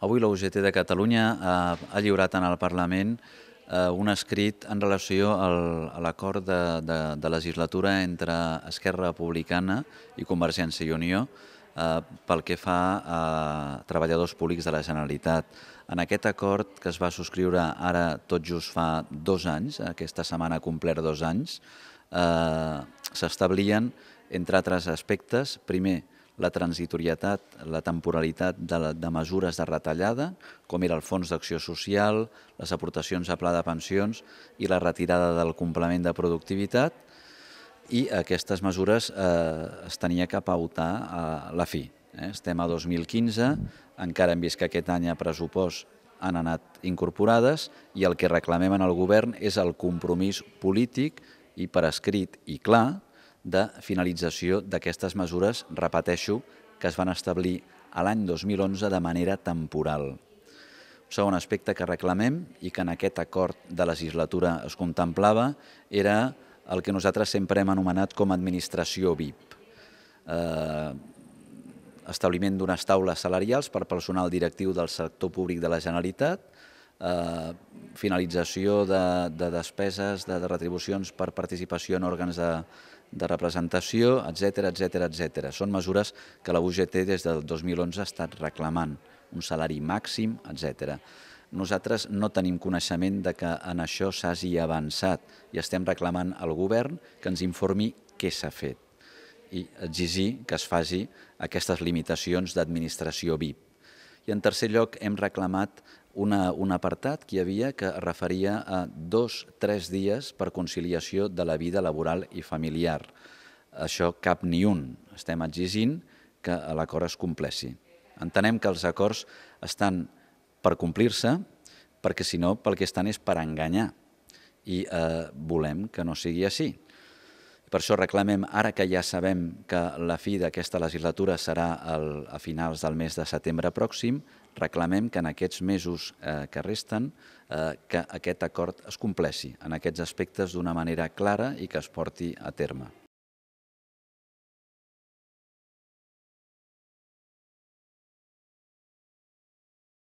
Avui la UGT de Catalunya ha, eh, ha lliurat en el Parlament eh, un escrit en relació al, a l'acord de, de, de legislatura entre Esquerra Republicana i Convergència i Unió eh, pel que fa a treballadors públics de la Generalitat. En aquest acord, que es va subscriure ara tot just fa dos anys, aquesta setmana ha complert dos anys, eh, s'establien, entre altres aspectes, primer, la transitorietat, la temporalitat de, la, de mesures de retallada, com era el Fons d'Acció Social, les aportacions a pla de pensions i la retirada del complement de productivitat, i aquestes mesures eh, es tenia que pautar a la fi. Eh? Estem a 2015, encara hem vist que aquest any a pressupost han anat incorporades i el que reclamem en el govern és el compromís polític i per escrit i clar de finalització d'aquestes mesures, repeteixo, que es van establir a l'any 2011 de manera temporal. Un segon aspecte que reclamem i que en aquest acord de legislatura es contemplava era el que nosaltres sempre hem anomenat com a administració VIP. Eh, establiment d'unes taules salarials per personal directiu del sector públic de la Generalitat, Eh, finalització de, de despeses, de, de retribucions per participació en òrgans de, de representació, etc etc etc. Són mesures que la UGT des del 2011 ha estat reclamant, un salari màxim, etc. Nosaltres no tenim coneixement de que en això s'hagi avançat i estem reclamant al govern que ens informi què s'ha fet i exigir que es faci aquestes limitacions d'administració VIP. I en tercer lloc hem reclamat una, un apartat que hi havia que referia a dos, tres dies per conciliació de la vida laboral i familiar. Això cap ni un. Estem exigint que l'acord es compleixi. Entenem que els acords estan per complir-se, perquè si no, pel que estan és per enganyar. I eh, volem que no sigui així. Per això reclamem, ara que ja sabem que la fi d'aquesta legislatura serà el, a finals del mes de setembre pròxim, reclamem que en aquests mesos eh, que resten eh, que aquest acord es compleixi en aquests aspectes d'una manera clara i que es porti a terme.